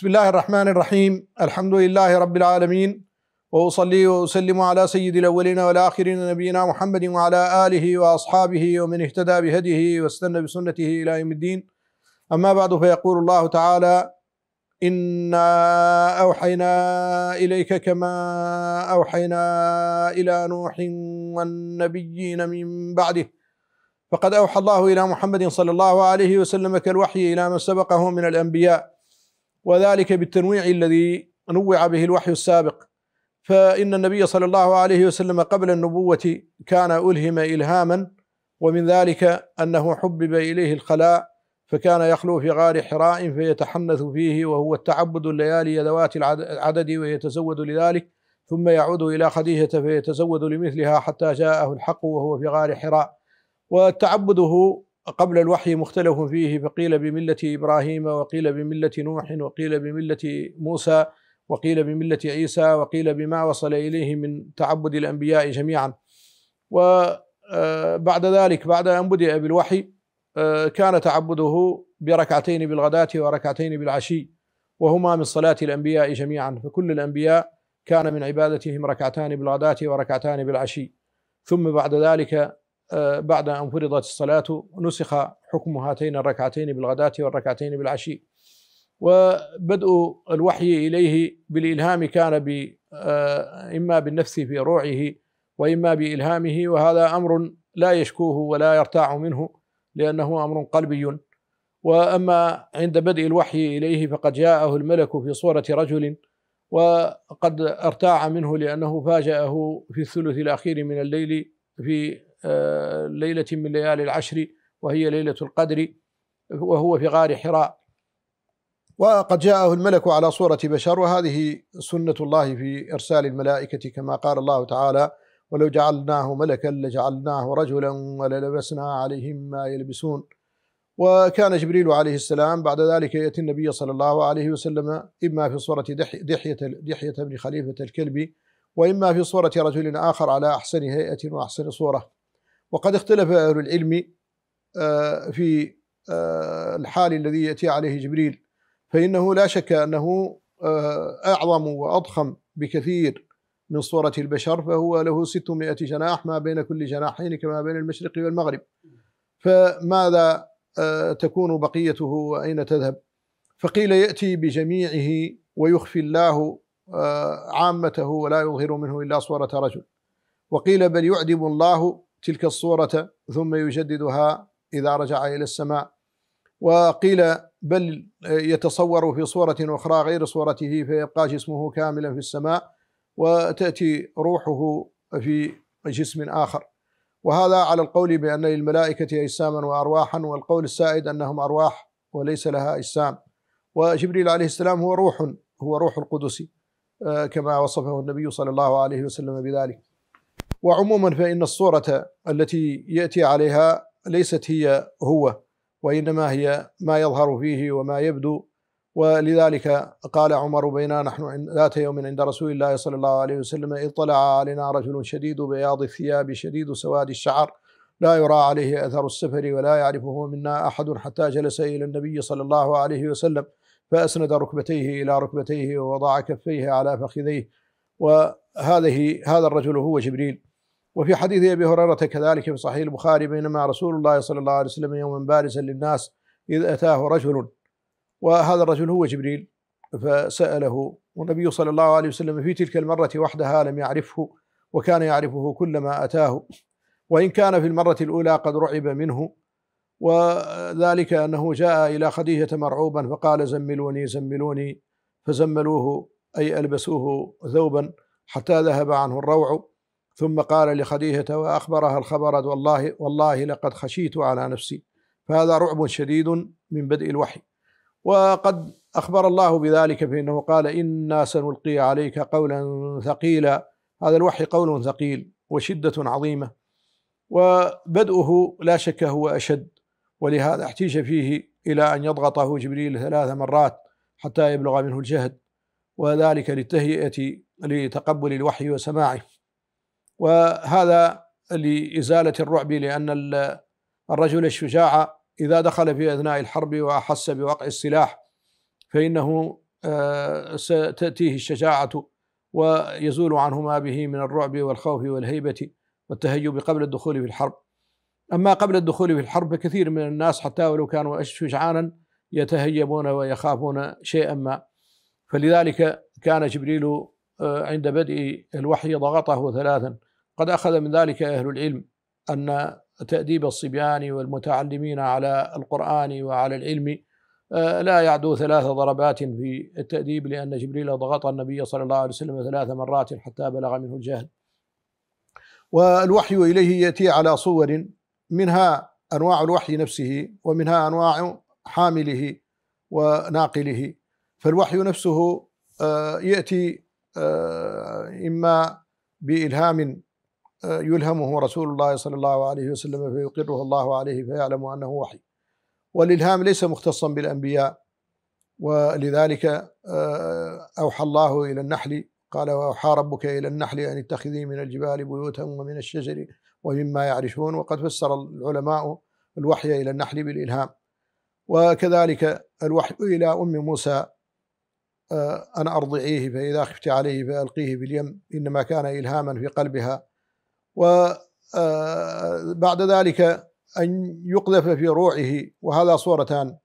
بسم الله الرحمن الرحيم الحمد لله رب العالمين وأصلي وأسلم على سيد الأولين والآخرين نبينا محمد وعلى آله وأصحابه ومن اهتدى بهديه واستنى بسنته إلى يوم الدين أما بعد فيقول الله تعالى إنا أوحينا إليك كما أوحينا إلى نوح والنبيين من بعده فقد أوحى الله إلى محمد صلى الله عليه وسلم كالوحي إلى من سبقه من الأنبياء وذلك بالتنويع الذي نوع به الوحي السابق فإن النبي صلى الله عليه وسلم قبل النبوة كان ألهم إلهاما ومن ذلك أنه حبب إليه الخلاء فكان يخلو في غار حراء فيتحنث فيه وهو التعبد الليالي ذوات العدد ويتزود لذلك ثم يعود إلى خديجة فيتزود لمثلها حتى جاءه الحق وهو في غار حراء وتعبده قبل الوحي مختلف فيه فقيل بملة إبراهيم وقيل بملة نوح وقيل بملة موسى وقيل بملة عيسى وقيل بما وصل إليه من تعبد الأنبياء جميعا وبعد آه، ذلك بعد أن بدأ بالوحي آه، كان تعبده بركعتين بالغداة وركعتين بالعشي وهما من صلاة الأنبياء جميعا فكل الأنبياء كان من عبادتهم ركعتان بالغداة وركعتان بالعشي ثم بعد ذلك بعد أن فرضت الصلاة نسخ حكم هاتين الركعتين بالغداة والركعتين بالعشي وبدء الوحي إليه بالإلهام كان آه، إما بالنفس في روعه وإما بإلهامه وهذا أمر لا يشكوه ولا يرتاع منه لأنه أمر قلبي وأما عند بدء الوحي إليه فقد جاءه الملك في صورة رجل وقد ارتاع منه لأنه فاجأه في الثلث الأخير من الليل في آه، ليلة من ليالي العشر وهي ليلة القدر وهو في غار حراء وقد جاءه الملك على صورة بشر وهذه سنة الله في إرسال الملائكة كما قال الله تعالى ولو جعلناه ملكا لجعلناه رجلا وللبسنا عليهم ما يلبسون وكان جبريل عليه السلام بعد ذلك يأتي النبي صلى الله عليه وسلم إما في صورة دحية, دحية بن خليفة الكلبي وإما في صورة رجل آخر على أحسن هيئة وأحسن صورة وقد اختلف أهل العلم آه، في آه، الحال الذي يأتي عليه جبريل فإنه لا شك أنه آه، أعظم وأضخم بكثير من صورة البشر فهو له 600 جناح ما بين كل جناحين كما بين المشرق والمغرب فماذا تكون بقيته وأين تذهب فقيل يأتي بجميعه ويخفي الله عامته ولا يظهر منه إلا صورة رجل وقيل بل يعدم الله تلك الصورة ثم يجددها إذا رجع إلى السماء وقيل بل يتصور في صورة أخرى غير صورته فيبقى جسمه كاملا في السماء وتأتي روحه في جسم آخر وهذا على القول بأن للملائكة أجساما وأرواحا والقول السائد أنهم أرواح وليس لها أجسام وجبريل عليه السلام هو روح هو روح القدس آه، كما وصفه النبي صلى الله عليه وسلم بذلك وعموما فإن الصورة التي يأتي عليها ليست هي هو وإنما هي ما يظهر فيه وما يبدو ولذلك قال عمر بينا نحن ذات يوم عند رسول الله صلى الله عليه وسلم اطلع علينا رجل شديد بياض الثياب شديد سواد الشعر لا يرى عليه أثر السفر ولا يعرفه منا أحد حتى جلس إلى النبي صلى الله عليه وسلم فأسند ركبتيه إلى ركبتيه ووضع كفيه على فخذيه وهذه هذا الرجل هو جبريل وفي حديث أبي هريرة كذلك في صحيح البخاري بينما رسول الله صلى الله عليه وسلم يوما بارزا للناس إذ أتاه رجل وهذا الرجل هو جبريل فسأله والنبي صلى الله عليه وسلم في تلك المرة وحدها لم يعرفه وكان يعرفه كلما أتاه وإن كان في المرة الأولى قد رعب منه وذلك أنه جاء إلى خديجة مرعوبا فقال زملوني زملوني فزملوه أي ألبسوه ثوبا حتى ذهب عنه الروع ثم قال لخديجة وأخبرها الخبر والله والله لقد خشيت على نفسي فهذا رعب شديد من بدء الوحي وقد أخبر الله بذلك فإنه قال إنا سنلقي عليك قولا ثقيلا هذا الوحي قول ثقيل وشدة عظيمة وبدؤه لا شك هو أشد ولهذا احتيج فيه إلى أن يضغطه جبريل ثلاث مرات حتى يبلغ منه الجهد وذلك للتهيئة لتقبل الوحي وسماعه وهذا لإزالة الرعب لأن الرجل الشجاع إذا دخل في أثناء الحرب وأحس بوقع السلاح فإنه آه، ستأتيه الشجاعة ويزول عنه ما به من الرعب والخوف والهيبة والتهيب قبل الدخول في الحرب أما قبل الدخول في الحرب فكثير من الناس حتى ولو كانوا شجعانا يتهيبون ويخافون شيئا ما فلذلك كان جبريل آه، عند بدء الوحي ضغطه ثلاثا قد أخذ من ذلك أهل العلم أن تأديب الصبيان والمتعلمين على القرآن وعلى العلم آه، لا يعدو ثلاث ضربات في التأديب لأن جبريل ضغط النبي صلى الله عليه وسلم ثلاث مرات حتى بلغ منه الجهل والوحي إليه يأتي على صور منها أنواع الوحي نفسه ومنها أنواع حامله وناقله فالوحي نفسه آه، يأتي آه، إما بإلهام يلهمه رسول الله صلى الله عليه وسلم فيقره الله عليه فيعلم انه وحي والالهام ليس مختصا بالانبياء ولذلك آه، اوحى الله الى النحل قال واوحى ربك الى النحل ان اتخذي من الجبال بيوتا ومن الشجر ومما يعرشون وقد فسر العلماء الوحي الى النحل بالالهام وكذلك الوحي الى ام موسى آه، أن أرضعيه فإذا خفت عليه فألقيه في اليم إنما كان إلهاما في قلبها وبعد آه، ذلك أن يقذف في روعه وهذا صورتان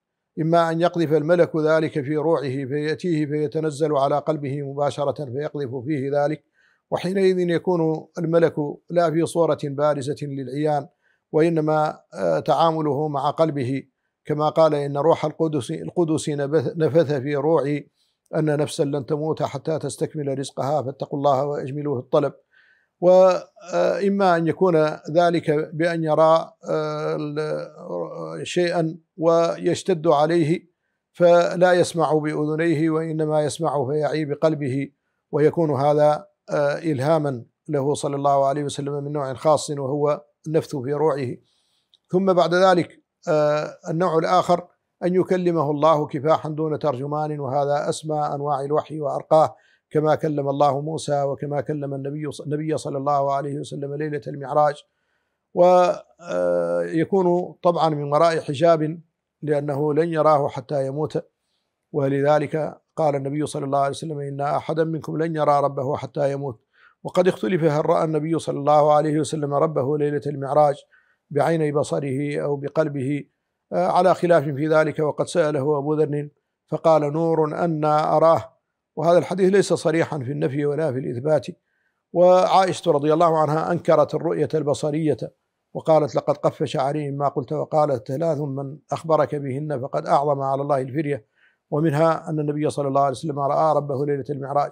إما أن يقذف الملك ذلك في روعه فيأتيه فيتنزل على قلبه مباشرة فيقذف فيه ذلك وحينئذ يكون الملك لا في صورة بارزة للعيان وإنما آه، تعامله مع قلبه كما قال إن روح القدس القدس نفث في روعي أن نفسا لن تموت حتى تستكمل رزقها فاتقوا الله وأجملوه الطلب وإما أن يكون ذلك بأن يرى آه، آه، شيئا ويشتد عليه فلا يسمع بأذنيه وإنما يسمع فيعي بقلبه ويكون هذا آه، إلهاما له صلى الله عليه وسلم من نوع خاص وهو النفث في روعه ثم بعد ذلك النوع الآخر أن يكلمه الله كفاحا دون ترجمان وهذا أسمى أنواع الوحي وأرقاه كما كلم الله موسى وكما كلم النبي النبي صلى الله عليه وسلم ليله المعراج ويكون آه، طبعا من وراء حجاب لانه لن يراه حتى يموت ولذلك قال النبي صلى الله عليه وسلم ان احدا منكم لن يرى ربه حتى يموت وقد اختلف هل راى النبي صلى الله عليه وسلم ربه ليله المعراج بعيني بصره او بقلبه آه، على خلاف في ذلك وقد ساله ابو ذر فقال نور انا اراه وهذا الحديث ليس صريحا في النفي ولا في الإثبات وعائشة رضي الله عنها أنكرت الرؤية البصرية وقالت لقد قفش شعري ما قلت وقالت ثلاث من أخبرك بهن فقد أعظم على الله الفرية ومنها أن النبي صلى الله عليه وسلم رأى ربه ليلة المعراج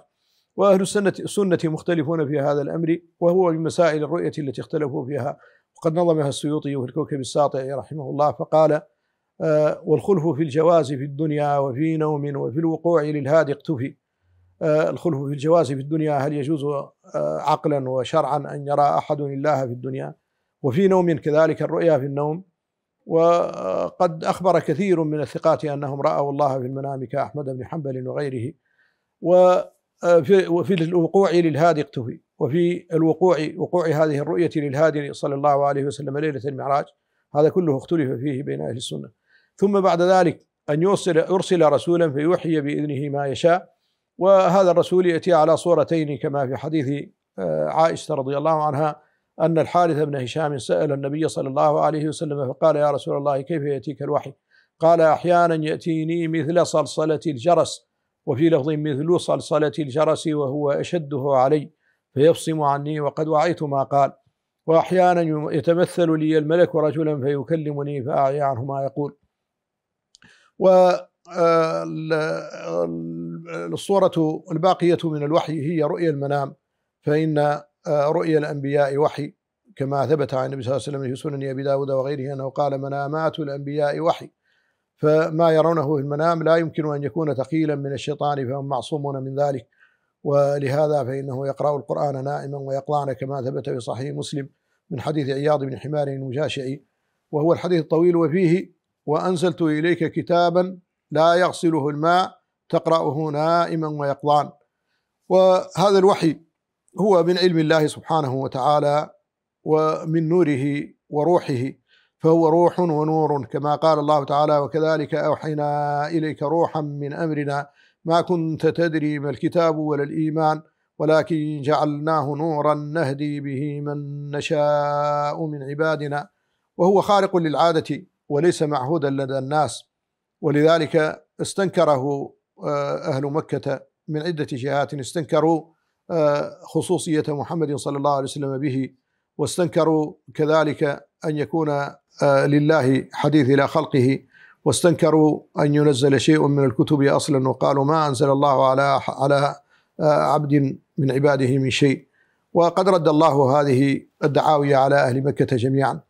وأهل السنة, السنة مختلفون في هذا الأمر وهو من مسائل الرؤية التي اختلفوا فيها وقد نظمها السيوطي في الكوكب الساطع رحمه الله فقال آه، والخلف في الجواز في الدنيا وفي نوم وفي الوقوع للهادي اقتفي آه، الخلف في الجواز في الدنيا هل يجوز آه، عقلا وشرعا أن يرى أحد الله في الدنيا وفي نوم كذلك الرؤيا في النوم وقد أخبر كثير من الثقات أنهم رأوا الله في المنام كأحمد بن حنبل وغيره آه، وفي الوقوع للهادي اقتفي وفي الوقوع وقوع هذه الرؤية للهادي صلى الله عليه وسلم ليلة المعراج هذا كله اختلف فيه بين أهل السنة ثم بعد ذلك أن يرسل, يرسل رسولا فيوحي بإذنه ما يشاء وهذا الرسول يأتي على صورتين كما في حديث آه، عائشة رضي الله عنها أن الحارث بن هشام سأل النبي صلى الله عليه وسلم فقال يا رسول الله كيف يأتيك الوحي قال أحيانا يأتيني مثل صلصلة الجرس وفي لفظ مثل صلصلة الجرس وهو أشده علي فيفصم عني وقد وعيت ما قال وأحيانا يتمثل لي الملك رجلا فيكلمني فأعي عنه ما يقول و آه، الصورة الباقية من الوحي هي رؤيا المنام فإن آه، رؤيا الأنبياء وحي كما ثبت عن النبي صلى الله عليه وسلم في سنن أبي داود وغيره أنه قال منامات الأنبياء وحي فما يرونه في المنام لا يمكن أن يكون ثقيلا من الشيطان فهم معصومون من ذلك ولهذا فإنه يقرأ القرآن نائما ويقرأنا كما ثبت في صحيح مسلم من حديث عياض بن حمار المجاشعي وهو الحديث الطويل وفيه وأنزلت إليك كتابا لا يغسله الماء تقرأه نائما ويقظان وهذا الوحي هو من علم الله سبحانه وتعالى ومن نوره وروحه فهو روح ونور كما قال الله تعالى وكذلك أوحينا إليك روحا من أمرنا ما كنت تدري ما الكتاب ولا الإيمان ولكن جعلناه نورا نهدي به من نشاء من عبادنا وهو خارق للعادة وليس معهودا لدى الناس ولذلك استنكره آه، أهل مكة من عدة جهات استنكروا آه، خصوصية محمد صلى الله عليه وسلم به واستنكروا كذلك أن يكون آه، لله حديث إلى خلقه واستنكروا أن ينزل شيء من الكتب أصلا وقالوا ما أنزل الله على على عبد من عباده من شيء وقد رد الله هذه الدعاوي على أهل مكة جميعا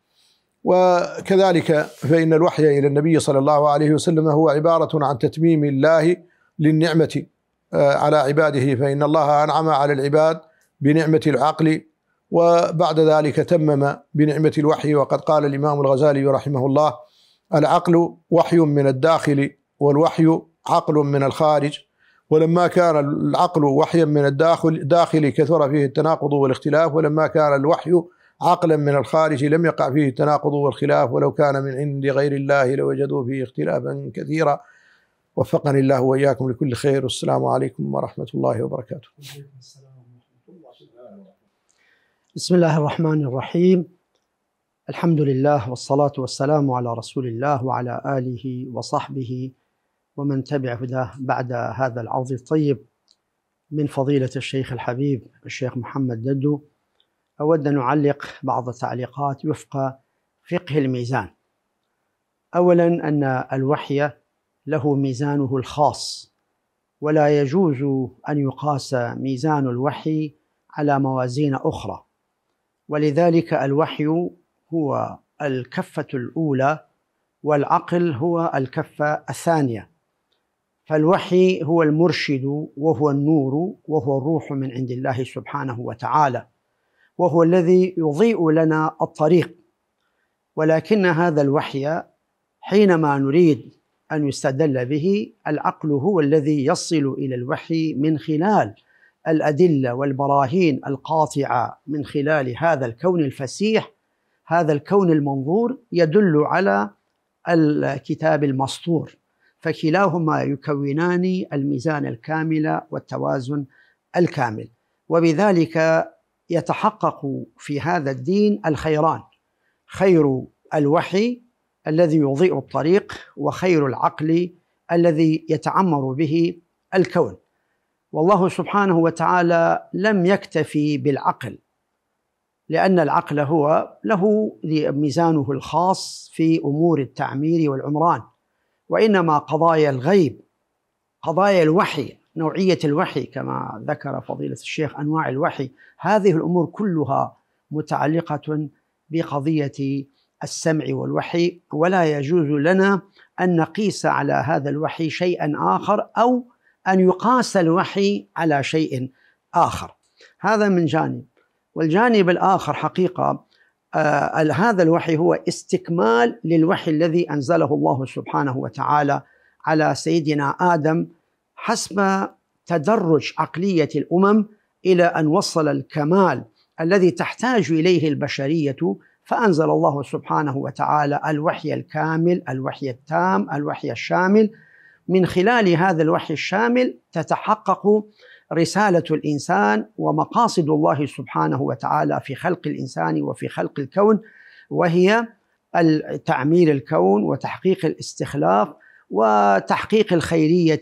وكذلك فإن الوحي إلى النبي صلى الله عليه وسلم هو عبارة عن تتميم الله للنعمة آه، على عباده فإن الله أنعم على العباد بنعمة العقل وبعد ذلك تمم بنعمة الوحي وقد قال الإمام الغزالي رحمه الله العقل وحي من الداخل والوحي عقل من الخارج ولما كان العقل وحيا من الداخل داخل كثر فيه التناقض والاختلاف ولما كان الوحي عقلا من الخارج لم يقع فيه التناقض والخلاف ولو كان من عند غير الله لوجدوا فيه اختلافا كثيرا وفقني الله واياكم لكل خير والسلام عليكم ورحمه الله وبركاته. بسم الله الرحمن الرحيم. الحمد لله والصلاه والسلام على رسول الله وعلى اله وصحبه ومن تبع هداه بعد هذا العرض الطيب من فضيله الشيخ الحبيب الشيخ محمد ددو أود أن أعلق بعض التعليقات وفق فقه الميزان أولا أن الوحي له ميزانه الخاص ولا يجوز أن يقاس ميزان الوحي على موازين أخرى ولذلك الوحي هو الكفة الأولى والعقل هو الكفة الثانية فالوحي هو المرشد وهو النور وهو الروح من عند الله سبحانه وتعالى وهو الذي يضيء لنا الطريق ولكن هذا الوحي حينما نريد ان يستدل به العقل هو الذي يصل الى الوحي من خلال الادله والبراهين القاطعه من خلال هذا الكون الفسيح هذا الكون المنظور يدل على الكتاب المسطور فكلاهما يكونان الميزان الكامل والتوازن الكامل وبذلك يتحقق في هذا الدين الخيران خير الوحي الذي يضيء الطريق وخير العقل الذي يتعمر به الكون والله سبحانه وتعالى لم يكتفي بالعقل لأن العقل هو له ميزانه الخاص في أمور التعمير والعمران وإنما قضايا الغيب قضايا الوحي نوعية الوحي كما ذكر فضيلة الشيخ أنواع الوحي هذه الأمور كلها متعلقة بقضية السمع والوحي ولا يجوز لنا أن نقيس على هذا الوحي شيئا آخر أو أن يقاس الوحي على شيء آخر هذا من جانب والجانب الآخر حقيقة آه هذا الوحي هو استكمال للوحي الذي أنزله الله سبحانه وتعالى على سيدنا آدم حسب تدرج عقليه الامم الى ان وصل الكمال الذي تحتاج اليه البشريه فانزل الله سبحانه وتعالى الوحي الكامل، الوحي التام، الوحي الشامل. من خلال هذا الوحي الشامل تتحقق رساله الانسان ومقاصد الله سبحانه وتعالى في خلق الانسان وفي خلق الكون وهي تعمير الكون وتحقيق الاستخلاف وتحقيق الخيريه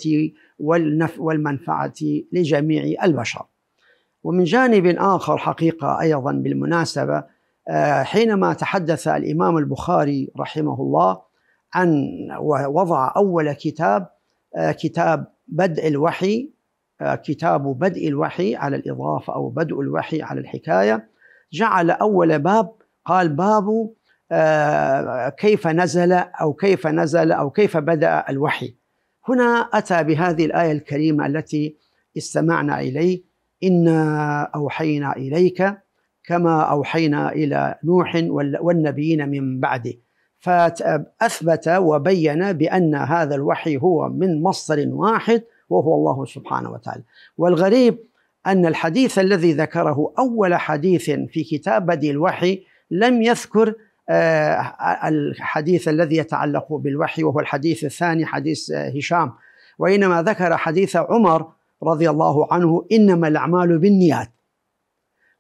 والنفع والمنفعة لجميع البشر ومن جانب آخر حقيقة أيضا بالمناسبة آه، حينما تحدث الإمام البخاري رحمه الله عن ووضع أول كتاب آه، كتاب بدء الوحي آه، كتاب بدء الوحي على الإضافة أو بدء الوحي على الحكاية جعل أول باب قال باب كيف نزل أو كيف نزل أو كيف بدأ الوحي هنا أتى بهذه الآية الكريمة التي استمعنا إليه إنا أوحينا إليك كما أوحينا إلى نوح والنبيين من بعده فأثبت وبين بأن هذا الوحي هو من مصدر واحد وهو الله سبحانه وتعالى والغريب أن الحديث الذي ذكره أول حديث في كتاب بدي الوحي لم يذكر آه، الحديث الذي يتعلق بالوحي وهو الحديث الثاني حديث آه، هشام وإنما ذكر حديث عمر رضي الله عنه إنما الأعمال بالنيات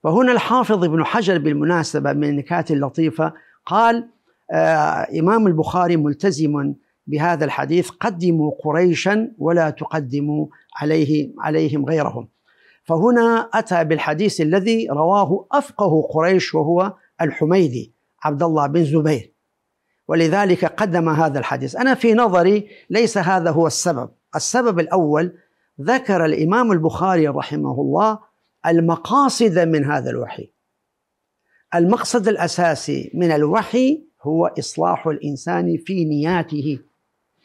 فهنا الحافظ ابن حجر بالمناسبة من النكات اللطيفة قال آه، إمام البخاري ملتزم بهذا الحديث قدموا قريشا ولا تقدموا عليه عليهم غيرهم فهنا أتى بالحديث الذي رواه أفقه قريش وهو الحميدي عبد الله بن زبير ولذلك قدم هذا الحديث أنا في نظري ليس هذا هو السبب السبب الأول ذكر الإمام البخاري رحمه الله المقاصد من هذا الوحي المقصد الأساسي من الوحي هو إصلاح الإنسان في نياته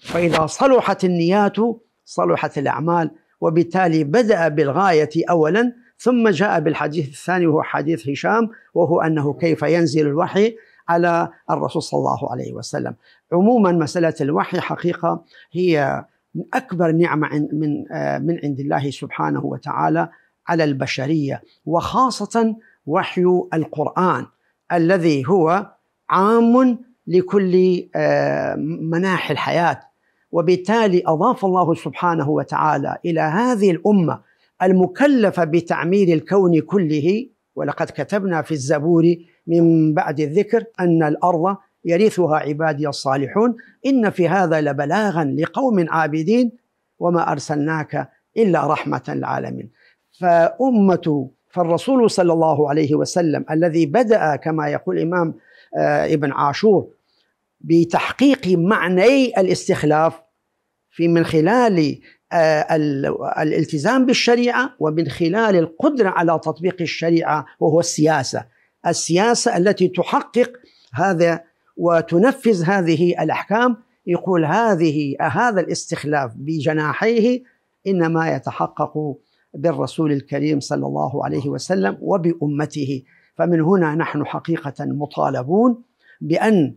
فإذا صلحت النيات صلحت الأعمال وبالتالي بدأ بالغاية أولا ثم جاء بالحديث الثاني وهو حديث هشام وهو أنه كيف ينزل الوحي على الرسول صلى الله عليه وسلم عموما مسألة الوحي حقيقة هي أكبر نعمة من, آه، من عند الله سبحانه وتعالى على البشرية وخاصة وحي القرآن الذي هو عام لكل آه، مناحي الحياة وبالتالي أضاف الله سبحانه وتعالى إلى هذه الأمة المكلفة بتعمير الكون كله ولقد كتبنا في الزبور من بعد الذكر أن الأرض يرثها عبادي الصالحون إن في هذا لبلاغا لقوم عابدين وما أرسلناك إلا رحمة للعالمين فأمة فالرسول صلى الله عليه وسلم الذي بدأ كما يقول الإمام آه، ابن عاشور بتحقيق معني الاستخلاف في من خلال آه، الالتزام بالشريعه ومن خلال القدره على تطبيق الشريعه وهو السياسه السياسه التي تحقق هذا وتنفذ هذه الاحكام يقول هذه هذا الاستخلاف بجناحيه انما يتحقق بالرسول الكريم صلى الله عليه وسلم وبامته فمن هنا نحن حقيقه مطالبون بان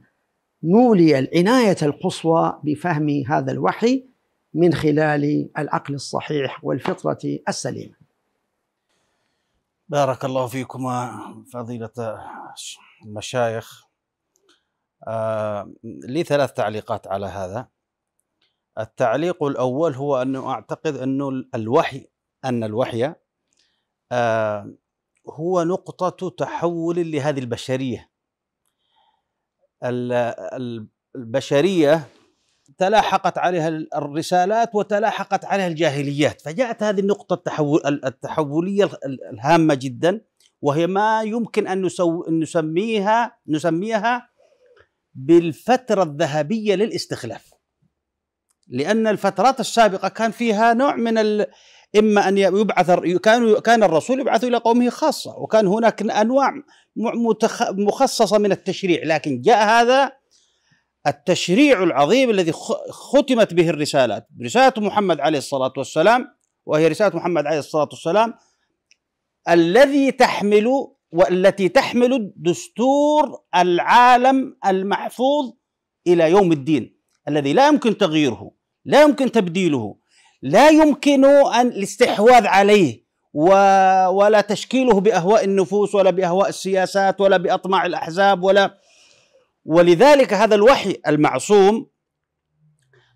نولي العنايه القصوى بفهم هذا الوحي من خلال العقل الصحيح والفطره السليمه بارك الله فيكما فضيلة المشايخ آه لي ثلاث تعليقات على هذا التعليق الأول هو أنه أعتقد أنه الوحي أن الوحي آه هو نقطة تحول لهذه البشرية البشرية تلاحقت عليها الرسالات وتلاحقت عليها الجاهليات فجاءت هذه النقطة التحول التحولية الهامة جدا وهي ما يمكن أن نسميها نسميها بالفترة الذهبية للاستخلاف لأن الفترات السابقة كان فيها نوع من ال... إما أن يبعث كان كان الرسول يبعث إلى قومه خاصة وكان هناك أنواع مخصصة من التشريع لكن جاء هذا التشريع العظيم الذي ختمت به الرسالات رسالة محمد عليه الصلاة والسلام وهي رسالة محمد عليه الصلاة والسلام الذي تحمل والتي تحمل دستور العالم المحفوظ إلى يوم الدين الذي لا يمكن تغييره لا يمكن تبديله لا يمكن أن الاستحواذ عليه و... ولا تشكيله بأهواء النفوس ولا بأهواء السياسات ولا بأطماع الأحزاب ولا ولذلك هذا الوحي المعصوم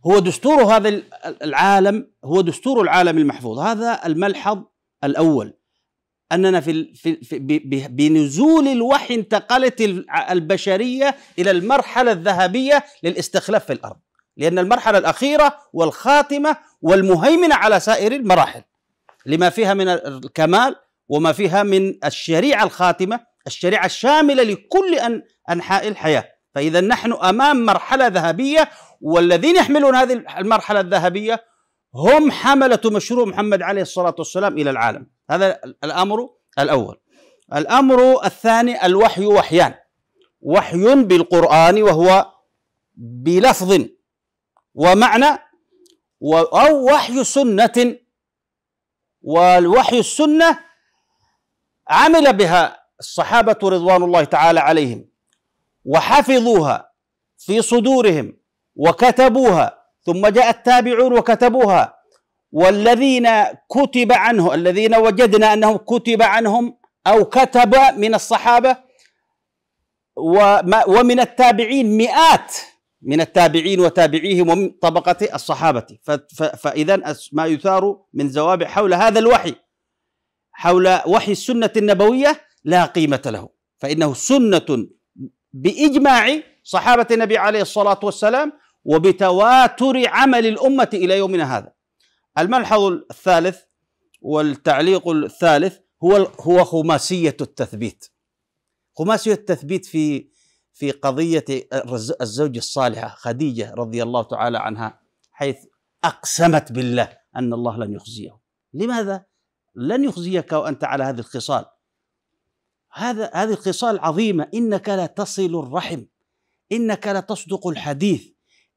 هو دستور هذا العالم هو دستور العالم المحفوظ هذا الملحظ الاول اننا في, في, في بنزول الوحي انتقلت البشريه الى المرحله الذهبيه للاستخلاف في الارض لان المرحله الاخيره والخاتمه والمهيمنه على سائر المراحل لما فيها من الكمال وما فيها من الشريعه الخاتمه الشريعه الشامله لكل انحاء الحياه فإذا نحن أمام مرحلة ذهبية والذين يحملون هذه المرحلة الذهبية هم حملة مشروع محمد عليه الصلاة والسلام إلى العالم هذا الأمر الأول الأمر الثاني الوحي وحيان وحي بالقرآن وهو بلفظ ومعنى أو وحي سنة والوحي السنة عمل بها الصحابة رضوان الله تعالى عليهم وحفظوها في صدورهم وكتبوها ثم جاء التابعون وكتبوها والذين كتب عنه الذين وجدنا انهم كتب عنهم او كتب من الصحابه ومن التابعين مئات من التابعين وتابعيهم ومن طبقة الصحابة فإذا ما يثار من زوابع حول هذا الوحي حول وحي السنة النبوية لا قيمة له فإنه سنة باجماع صحابه النبي عليه الصلاه والسلام وبتواتر عمل الامه الى يومنا هذا. الملحظ الثالث والتعليق الثالث هو هو خماسيه التثبيت. خماسيه التثبيت في في قضيه الزوجه الصالحه خديجه رضي الله تعالى عنها حيث اقسمت بالله ان الله لن يخزيه. لماذا؟ لن يخزيك وانت على هذه الخصال هذا هذه الخصال عظيمة إنك لا تصل الرحم إنك لا تصدق الحديث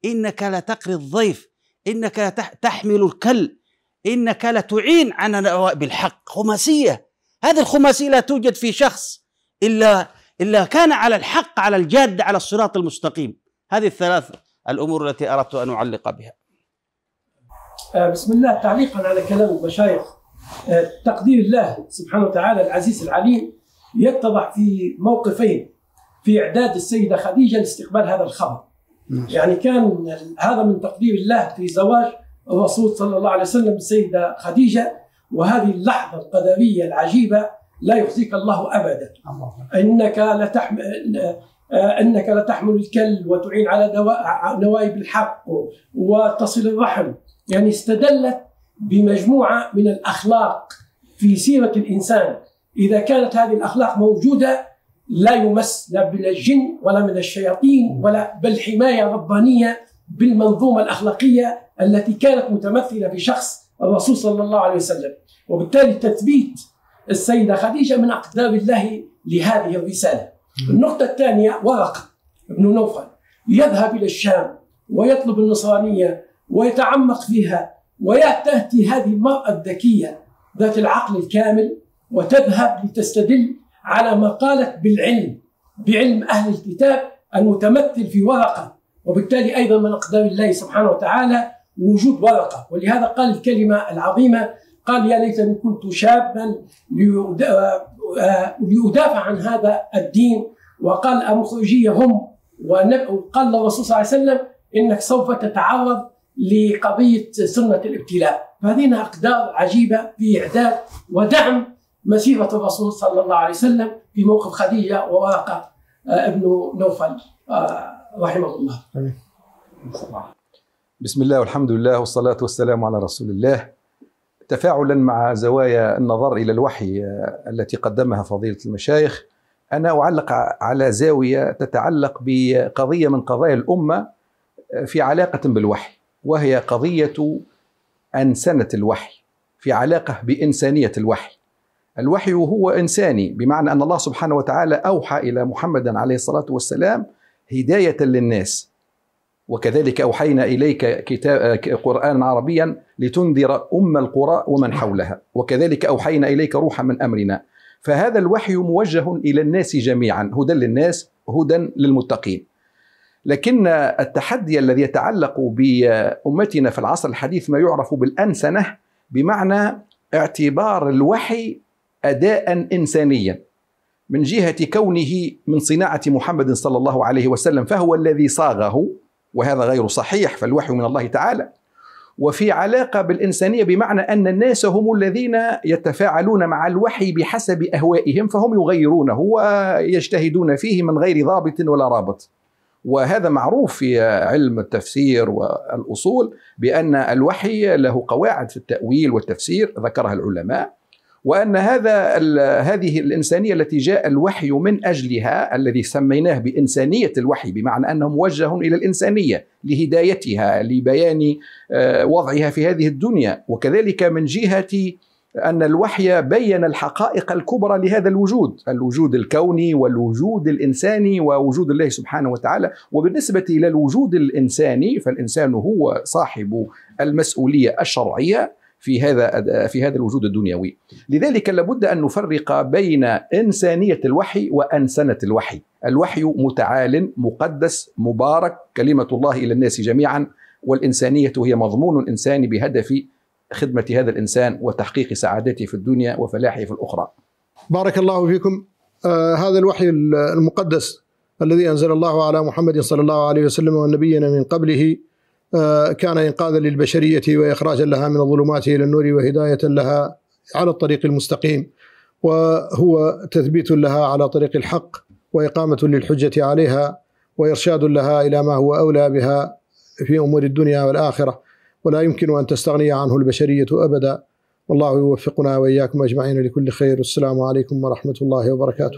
إنك لا تقري الضيف إنك لا تحمل الكل إنك لا تعين عن بالحق خماسية هذه الخماسية لا توجد في شخص إلا إلا كان على الحق على الجاد على الصراط المستقيم هذه الثلاث الأمور التي أردت أن أعلق بها آه، بسم الله تعليقا على كلام المشايخ آه، تقدير الله سبحانه وتعالى العزيز العليم يتضح في موقفين في إعداد السيدة خديجة لاستقبال هذا الخبر نعم. يعني كان هذا من تقدير الله في زواج الرسول صلى الله عليه وسلم السيدة خديجة وهذه اللحظة القدرية العجيبة لا يخزيك الله أبدا الله. إنك لتحمل انك لتحمل الكل وتعين على نوائب الحق وتصل الرحم يعني استدلت بمجموعه من الاخلاق في سيره الانسان إذا كانت هذه الأخلاق موجودة لا يمس لا من الجن ولا من الشياطين ولا بل حماية ربانية بالمنظومة الأخلاقية التي كانت متمثلة في شخص الرسول صلى الله عليه وسلم وبالتالي تثبيت السيدة خديجة من أقدام الله لهذه الرسالة النقطة الثانية ورق بن نوفل يذهب إلى الشام ويطلب النصرانية ويتعمق فيها ويأتي هذه المرأة الذكية ذات العقل الكامل وتذهب لتستدل على ما قالت بالعلم بعلم أهل الكتاب المتمثل في ورقة وبالتالي أيضا من أقدام الله سبحانه وتعالى وجود ورقة ولهذا قال الكلمة العظيمة قال يا ليتني كنت شابا لأدافع آه، عن هذا الدين وقال هم وقال الرسول صلى الله عليه وسلم إنك سوف تتعرض لقضية سنة الابتلاء فهذه أقدار عجيبة في إعداد ودعم مسيرة الرسول صلى الله عليه وسلم في موقف خديجة وواقع آه، ابن نوفل آه، رحمه الله بسم الله والحمد لله والصلاة والسلام على رسول الله تفاعلا مع زوايا النظر إلى الوحي آه، التي قدمها فضيلة المشايخ أنا أعلق على زاوية تتعلق بقضية من قضايا الأمة في علاقة بالوحي وهي قضية أنسنة الوحي في علاقة بإنسانية الوحي الوحي هو انساني بمعنى ان الله سبحانه وتعالى اوحى الى محمد عليه الصلاه والسلام هدايه للناس وكذلك اوحينا اليك كتاب قرانا عربيا لتنذر ام القرى ومن حولها وكذلك اوحينا اليك روحا من امرنا فهذا الوحي موجه الى الناس جميعا هدى للناس هدى للمتقين لكن التحدي الذي يتعلق بامتنا في العصر الحديث ما يعرف بالانسنه بمعنى اعتبار الوحي أداء إنسانيا من جهة كونه من صناعة محمد صلى الله عليه وسلم فهو الذي صاغه وهذا غير صحيح فالوحي من الله تعالى وفي علاقة بالإنسانية بمعنى أن الناس هم الذين يتفاعلون مع الوحي بحسب أهوائهم فهم يغيرونه ويجتهدون فيه من غير ضابط ولا رابط وهذا معروف في علم التفسير والأصول بأن الوحي له قواعد في التأويل والتفسير ذكرها العلماء وان هذا هذه الانسانيه التي جاء الوحي من اجلها الذي سميناه بانسانيه الوحي بمعنى انه موجه الى الانسانيه لهدايتها لبيان آه، وضعها في هذه الدنيا وكذلك من جهه ان الوحي بين الحقائق الكبرى لهذا الوجود، الوجود الكوني والوجود الانساني ووجود الله سبحانه وتعالى، وبالنسبه الى الوجود الانساني فالانسان هو صاحب المسؤوليه الشرعيه في هذا في هذا الوجود الدنيوي لذلك لابد ان نفرق بين انسانيه الوحي وانسنه الوحي الوحي متعال مقدس مبارك كلمه الله الى الناس جميعا والانسانيه هي مضمون انساني بهدف خدمه هذا الانسان وتحقيق سعادته في الدنيا وفلاحه في الاخرى بارك الله فيكم آه هذا الوحي المقدس الذي انزل الله على محمد صلى الله عليه وسلم ونبينا من قبله آه، كان انقاذا للبشريه واخراجا لها من الظلمات الى النور وهدايه لها على الطريق المستقيم وهو تثبيت لها على طريق الحق واقامه للحجه عليها وارشاد لها الى ما هو اولى بها في امور الدنيا والاخره ولا يمكن ان تستغني عنه البشريه ابدا والله يوفقنا واياكم اجمعين لكل خير والسلام عليكم ورحمه الله وبركاته